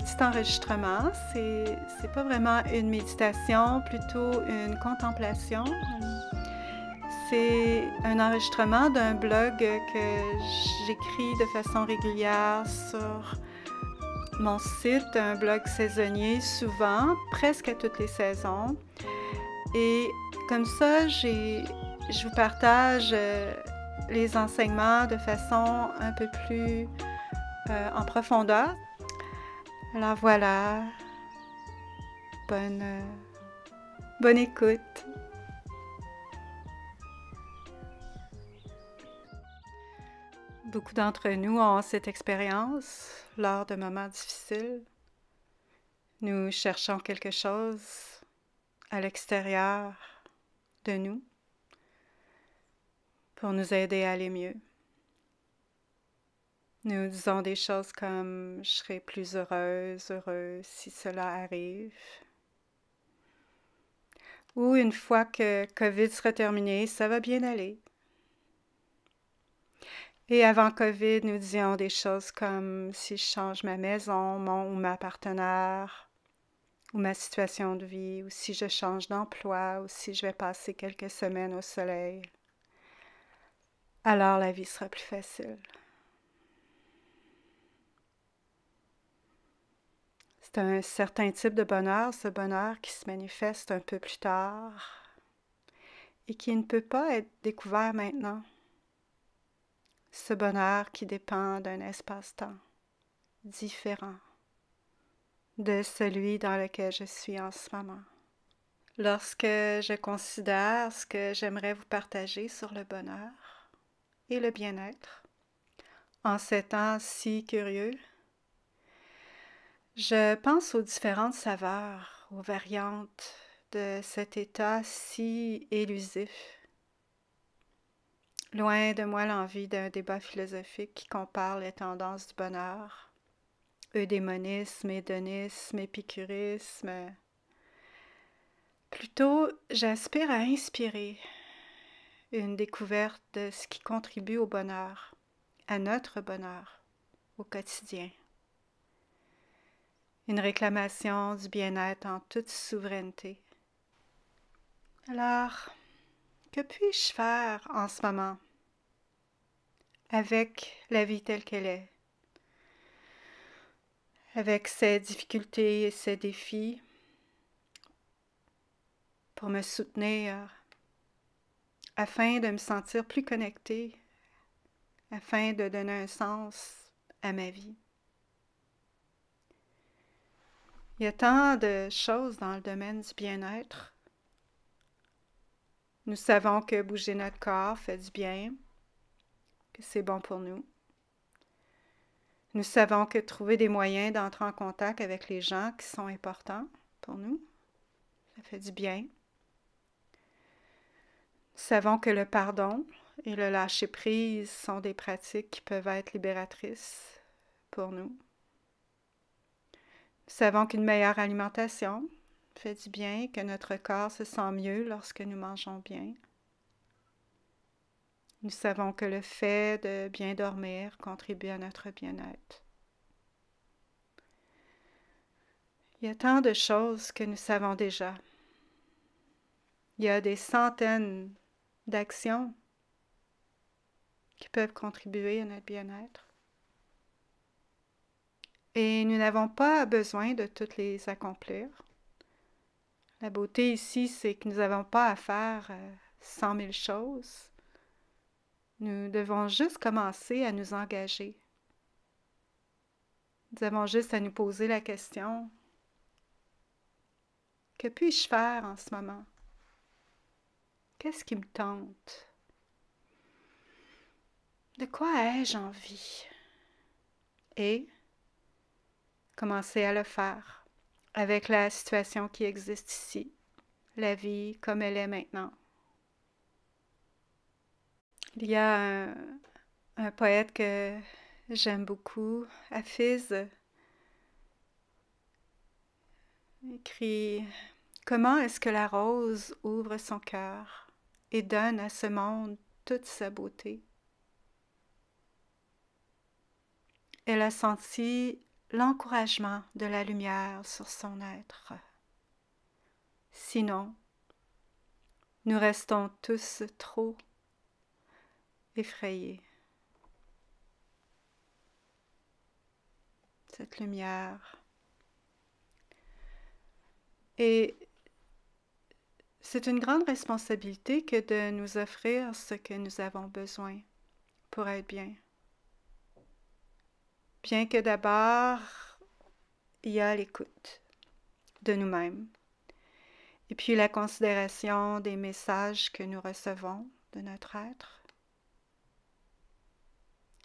petit enregistrement. C'est, c'est pas vraiment une méditation, plutôt une contemplation. C'est un enregistrement d'un blog que j'écris de façon régulière sur mon site, un blog saisonnier souvent, presque à toutes les saisons. Et comme ça, j'ai, je vous partage euh, les enseignements de façon un peu plus euh, en profondeur. Alors voilà, bonne, euh, bonne écoute. Beaucoup d'entre nous ont cette expérience lors de moments difficiles. Nous cherchons quelque chose à l'extérieur de nous pour nous aider à aller mieux. Nous disons des choses comme je serai plus heureuse, heureuse si cela arrive. Ou une fois que COVID sera terminé, ça va bien aller. Et avant COVID, nous disions des choses comme si je change ma maison, mon ou ma partenaire, ou ma situation de vie, ou si je change d'emploi, ou si je vais passer quelques semaines au soleil. Alors la vie sera plus facile. C'est un certain type de bonheur, ce bonheur qui se manifeste un peu plus tard et qui ne peut pas être découvert maintenant. Ce bonheur qui dépend d'un espace-temps différent de celui dans lequel je suis en ce moment. Lorsque je considère ce que j'aimerais vous partager sur le bonheur et le bien-être, en ces temps si curieux, je pense aux différentes saveurs, aux variantes de cet état si élusif. Loin de moi l'envie d'un débat philosophique qui compare les tendances du bonheur, eudémonisme, hédonisme, épicurisme. Plutôt, j'aspire à inspirer une découverte de ce qui contribue au bonheur, à notre bonheur, au quotidien une réclamation du bien-être en toute souveraineté. Alors, que puis-je faire en ce moment avec la vie telle qu'elle est, avec ses difficultés et ses défis, pour me soutenir, afin de me sentir plus connectée, afin de donner un sens à ma vie. Il y a tant de choses dans le domaine du bien-être. Nous savons que bouger notre corps fait du bien, que c'est bon pour nous. Nous savons que trouver des moyens d'entrer en contact avec les gens qui sont importants pour nous, ça fait du bien. Nous savons que le pardon et le lâcher-prise sont des pratiques qui peuvent être libératrices pour nous. Nous savons qu'une meilleure alimentation fait du bien, que notre corps se sent mieux lorsque nous mangeons bien. Nous savons que le fait de bien dormir contribue à notre bien-être. Il y a tant de choses que nous savons déjà. Il y a des centaines d'actions qui peuvent contribuer à notre bien-être et nous n'avons pas besoin de toutes les accomplir. La beauté ici, c'est que nous n'avons pas à faire euh, cent mille choses. Nous devons juste commencer à nous engager. Nous avons juste à nous poser la question, que puis-je faire en ce moment? Qu'est-ce qui me tente? De quoi ai-je envie? Et commencer à le faire avec la situation qui existe ici, la vie comme elle est maintenant. Il y a un, poète que j'aime beaucoup, Hafiz, écrit Comment est-ce que la rose ouvre son cœur et donne à ce monde toute sa beauté Elle a senti l'encouragement de la lumière sur son être. Sinon, nous restons tous trop effrayés. Cette lumière. Et c'est une grande responsabilité que de nous offrir ce que nous avons besoin pour être bien bien que d'abord, il y a l'écoute de nous-mêmes. Et puis la considération des messages que nous recevons de notre être.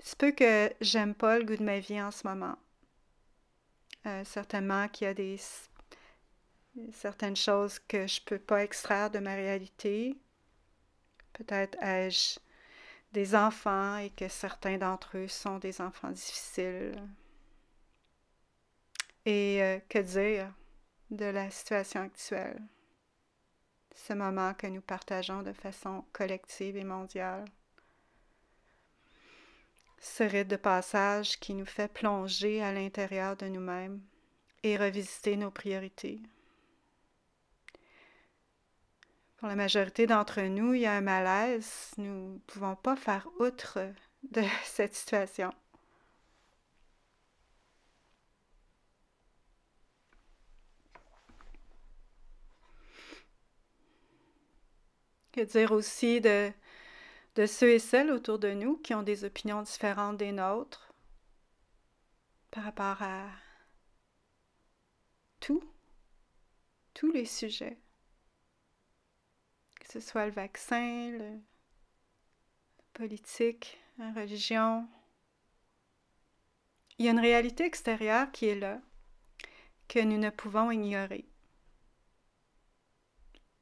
C'est peu que j'aime pas le goût de ma vie en ce moment. Euh, certainement qu'il y a des, certaines choses que je peux pas extraire de ma réalité. Peut-être ai-je des enfants et que certains d'entre eux sont des enfants difficiles. Et euh, que dire de la situation actuelle, ce moment que nous partageons de façon collective et mondiale, ce rite de passage qui nous fait plonger à l'intérieur de nous-mêmes et revisiter nos priorités. Pour la majorité d'entre nous, il y a un malaise. Nous ne pouvons pas faire outre de cette situation. Que dire aussi de, de ceux et celles autour de nous qui ont des opinions différentes des nôtres par rapport à tout, tous les sujets que ce soit le vaccin, la politique, la religion. Il y a une réalité extérieure qui est là, que nous ne pouvons ignorer.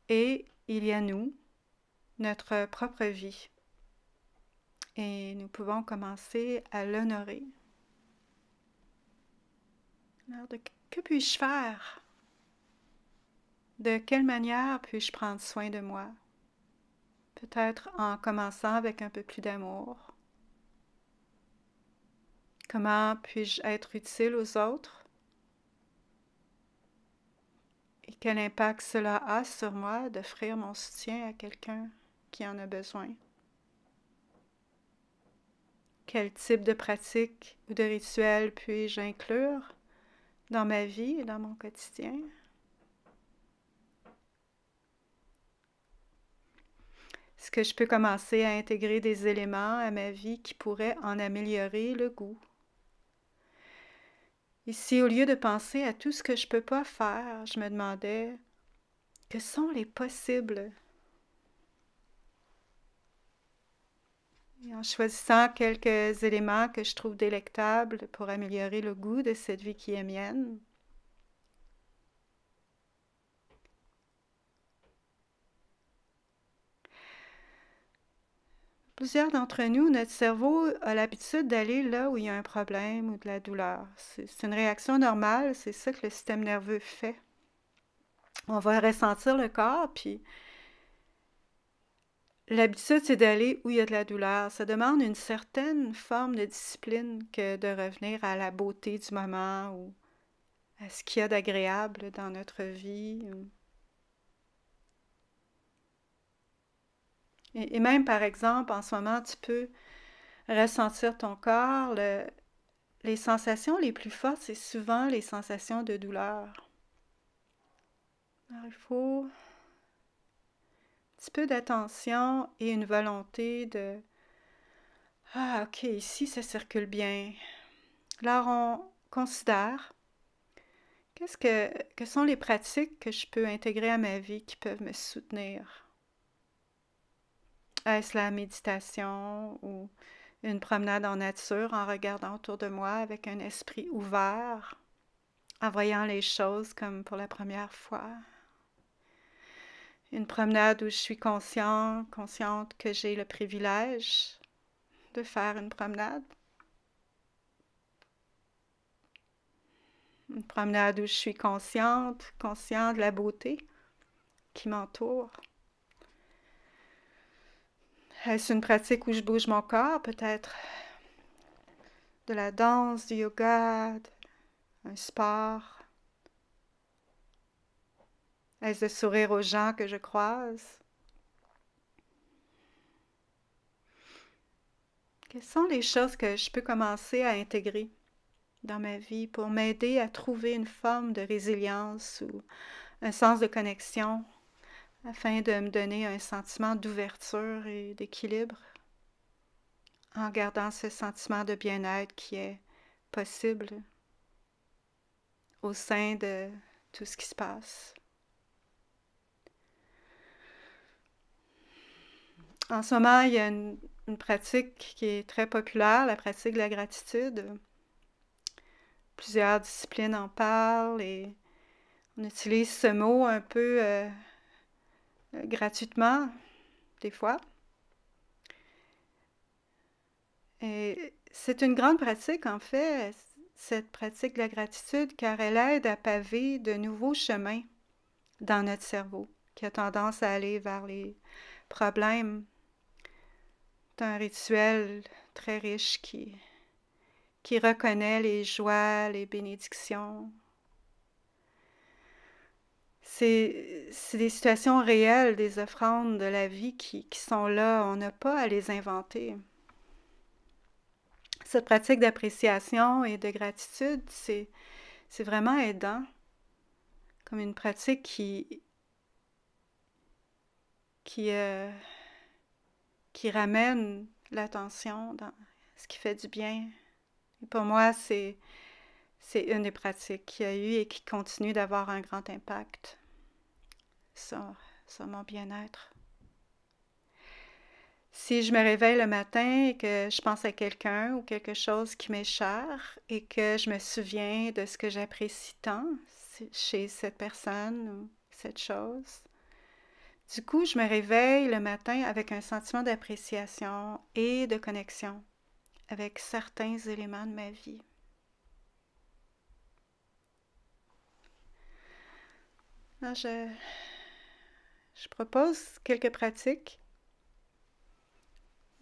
Et il y a nous, notre propre vie. Et nous pouvons commencer à l'honorer. Alors, que puis-je faire de quelle manière puis-je prendre soin de moi Peut-être en commençant avec un peu plus d'amour. Comment puis-je être utile aux autres Et quel impact cela a sur moi d'offrir mon soutien à quelqu'un qui en a besoin Quel type de pratique ou de rituel puis-je inclure dans ma vie et dans mon quotidien que je peux commencer à intégrer des éléments à ma vie qui pourraient en améliorer le goût? Ici, au lieu de penser à tout ce que je ne peux pas faire, je me demandais que sont les possibles? Et en choisissant quelques éléments que je trouve délectables pour améliorer le goût de cette vie qui est mienne, Plusieurs d'entre nous, notre cerveau a l'habitude d'aller là où il y a un problème ou de la douleur. C'est une réaction normale, c'est ça que le système nerveux fait. On va ressentir le corps, puis l'habitude, c'est d'aller où il y a de la douleur. Ça demande une certaine forme de discipline que de revenir à la beauté du moment ou à ce qu'il y a d'agréable dans notre vie. Et, même, par exemple, en ce moment, tu peux ressentir ton corps. les sensations les plus fortes, c'est souvent les sensations de douleur. Alors, il faut un petit peu d'attention et une volonté de Ah, ok, ici ça circule bien. Alors, on considère qu'est-ce que, que sont les pratiques que je peux intégrer à ma vie qui peuvent me soutenir. Est-ce la méditation ou une promenade en nature en regardant autour de moi avec un esprit ouvert, en voyant les choses comme pour la première fois? Une promenade où je suis consciente, consciente que j'ai le privilège de faire une promenade. Une promenade où je suis consciente, consciente de la beauté qui m'entoure. Euh, Est-ce une pratique où je bouge mon corps, peut-être De la danse, du yoga, un sport Est-ce de sourire aux gens que je croise Quelles sont les choses que je peux commencer à intégrer dans ma vie pour m'aider à trouver une forme de résilience ou un sens de connexion afin de me donner un sentiment d'ouverture et d'équilibre en gardant ce sentiment de bien-être qui est possible au sein de tout ce qui se passe. En ce moment, il y a une, pratique qui est très populaire, la pratique de la gratitude. Plusieurs disciplines en parlent et on utilise ce mot un peu euh, euh, gratuitement, des fois. Et c'est une grande pratique, en fait, cette pratique de la gratitude, car elle aide à paver de nouveaux chemins dans notre cerveau, qui a tendance à aller vers les problèmes. d'un un rituel très riche qui, qui reconnaît les joies, les bénédictions, c'est des situations réelles des offrandes de la vie qui, sont là. On n'a pas à les inventer. Cette pratique d'appréciation et de gratitude, c'est vraiment aidant, comme une pratique qui, qui, euh, qui ramène l'attention dans ce qui fait du bien. Et pour moi, c'est c'est une des pratiques qu'il y a eu et qui continue d'avoir un grand impact sur, sur mon bien-être. Si je me réveille le matin et que je pense à quelqu'un ou quelque chose qui m'est cher et que je me souviens de ce que j'apprécie tant chez cette personne ou cette chose, du coup, je me réveille le matin avec un sentiment d'appréciation et de connexion avec certains éléments de ma vie. Je, propose quelques pratiques.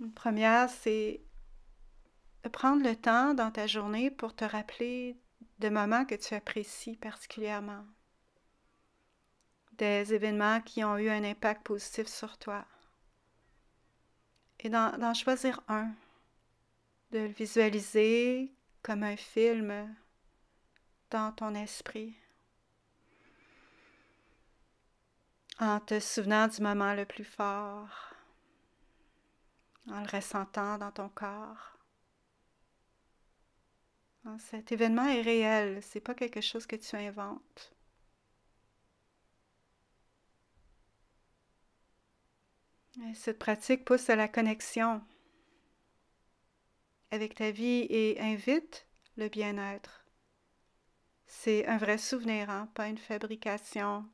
Une première, c'est de prendre le temps dans ta journée pour te rappeler de moments que tu apprécies particulièrement, des événements qui ont eu un impact positif sur toi, et d'en choisir un, de le visualiser comme un film dans ton esprit en te souvenant du moment le plus fort, en le ressentant dans ton corps. Hein, cet événement est réel, c'est pas quelque chose que tu inventes. cette pratique pousse à la connexion avec ta vie et invite le bien-être. C'est un vrai souvenir, hein, pas une fabrication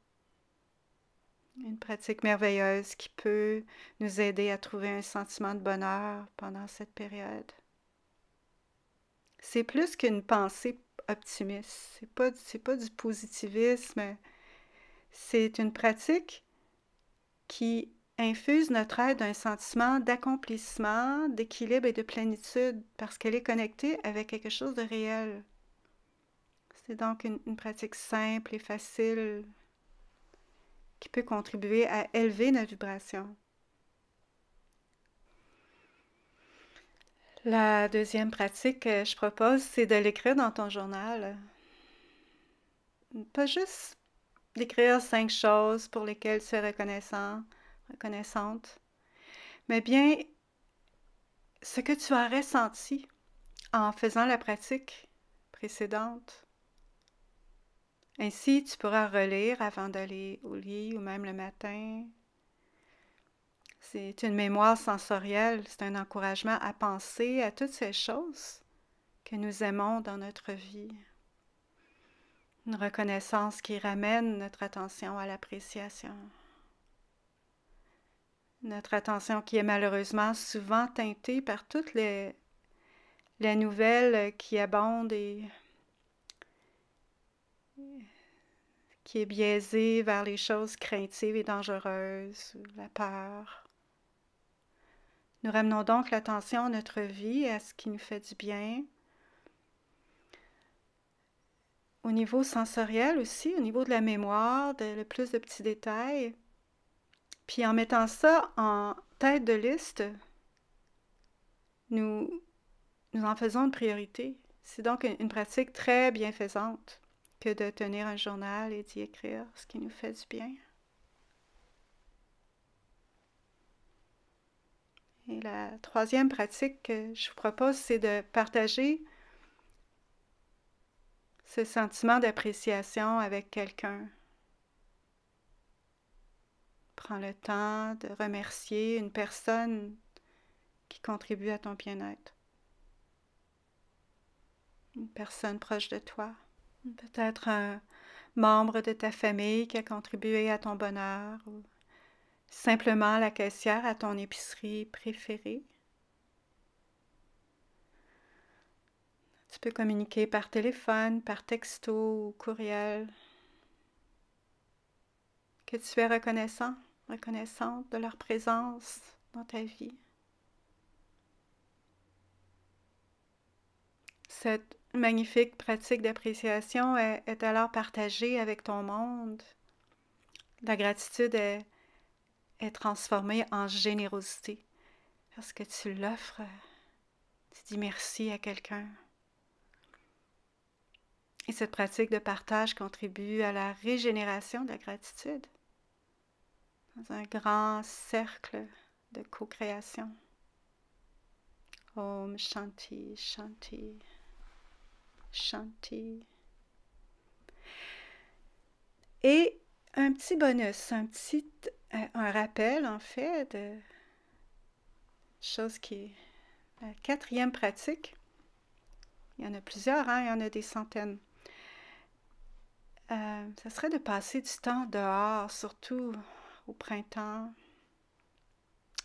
une pratique merveilleuse qui peut nous aider à trouver un sentiment de bonheur pendant cette période. C'est plus qu'une pensée optimiste, c'est pas, pas du positivisme, c'est une pratique qui infuse notre aide d'un sentiment d'accomplissement, d'équilibre et de plénitude parce qu'elle est connectée avec quelque chose de réel. C'est donc une pratique simple et facile qui peut contribuer à élever nos vibration. La deuxième pratique que je propose, c'est de l'écrire dans ton journal. Pas juste d'écrire cinq choses pour lesquelles tu es reconnaissant, reconnaissante, mais bien ce que tu as ressenti en faisant la pratique précédente. Ainsi, tu pourras relire avant d'aller au lit ou même le matin. C'est une mémoire sensorielle, c'est un encouragement à penser à toutes ces choses que nous aimons dans notre vie. Une reconnaissance qui ramène notre attention à l'appréciation. Notre attention qui est malheureusement souvent teintée par toutes les, les nouvelles qui abondent et qui est biaisé vers les choses craintives et dangereuses, la peur. Nous ramenons donc l'attention à notre vie, à ce qui nous fait du bien. Au niveau sensoriel aussi, au niveau de la mémoire, de, le plus de petits détails. Puis en mettant ça en tête de liste, nous, nous en faisons une priorité. C'est donc une pratique très bienfaisante que de tenir un journal et d'y écrire ce qui nous fait du bien. Et la troisième pratique que je vous propose, c'est de partager ce sentiment d'appréciation avec quelqu'un. Prends le temps de remercier une personne qui contribue à ton bien-être. Une personne proche de toi peut-être un membre de ta famille qui a contribué à ton bonheur simplement la caissière à ton épicerie préférée. Tu peux communiquer par téléphone, par texto ou courriel. Que tu es reconnaissant, reconnaissante de leur présence dans ta vie. Cette magnifique pratique d'appréciation est, alors partagée avec ton monde. La gratitude est, transformée en générosité parce que tu l'offres, tu dis merci à quelqu'un. Et cette pratique de partage contribue à la régénération de la gratitude dans un grand cercle de co-création. Om Shanti Shanti chanter Et un petit bonus, un petit euh, un rappel en fait de chose qui est la quatrième pratique. Il y en a plusieurs, hein, il y en a des centaines. Ce euh, serait de passer du temps dehors, surtout au printemps.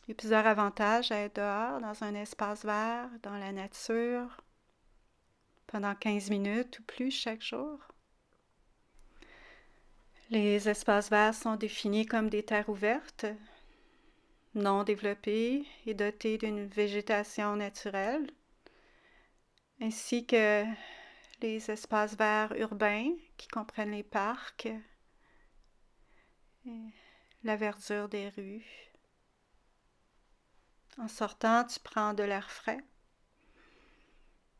Il y a plusieurs avantages à être dehors, dans un espace vert, dans la nature pendant 15 minutes ou plus chaque jour. Les espaces verts sont définis comme des terres ouvertes, non développées et dotées d'une végétation naturelle, ainsi que les espaces verts urbains qui comprennent les parcs, et la verdure des rues. En sortant, tu prends de l'air frais.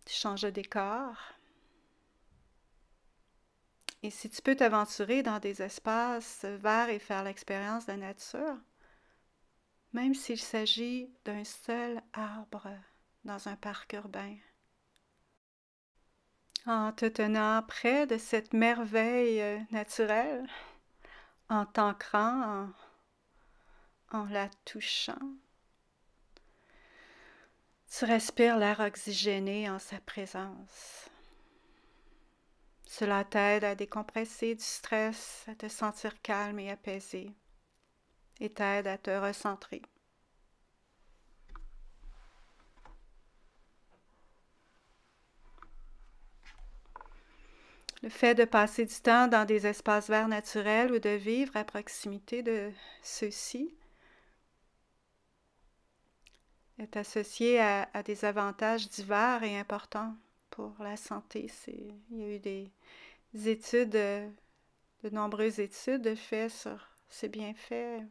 Tu changes de décor. Et si tu peux t'aventurer dans des espaces verts et faire l'expérience de la nature, même s'il s'agit d'un seul arbre dans un parc urbain, en te tenant près de cette merveille euh, naturelle, en t'ancrant, en la touchant, tu respires l'air oxygéné en sa présence. Cela t'aide à décompresser du stress, à te sentir calme et apaisé, et t'aide à te recentrer. Le fait de passer du temps dans des espaces verts naturels ou de vivre à proximité de ceux-ci est associé à, des avantages divers et importants pour la santé. Il y a eu des, études, de nombreuses études faites sur ces bienfaits.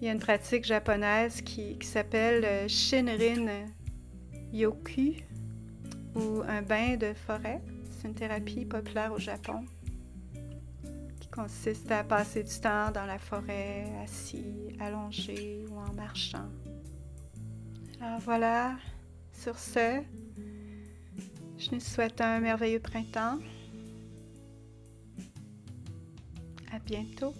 Il y a une pratique japonaise qui, qui s'appelle euh, Shinrin Yoku ou un bain de forêt. C'est une thérapie populaire au Japon consiste à passer du temps dans la forêt, assis, allongé ou en marchant. Alors voilà, sur ce, je nous souhaite un merveilleux printemps. À bientôt.